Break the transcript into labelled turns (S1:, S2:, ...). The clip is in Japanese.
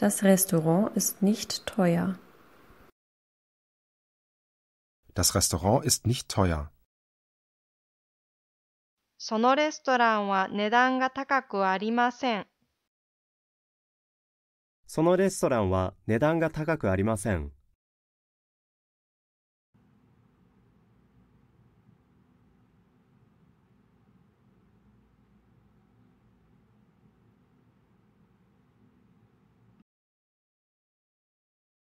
S1: Das Restaurant ist nicht teuer.
S2: Das Restaurant ist nicht teuer.
S1: そ
S3: のレストランは値段が高くありません。
S4: そのレストランは値段が高くありません。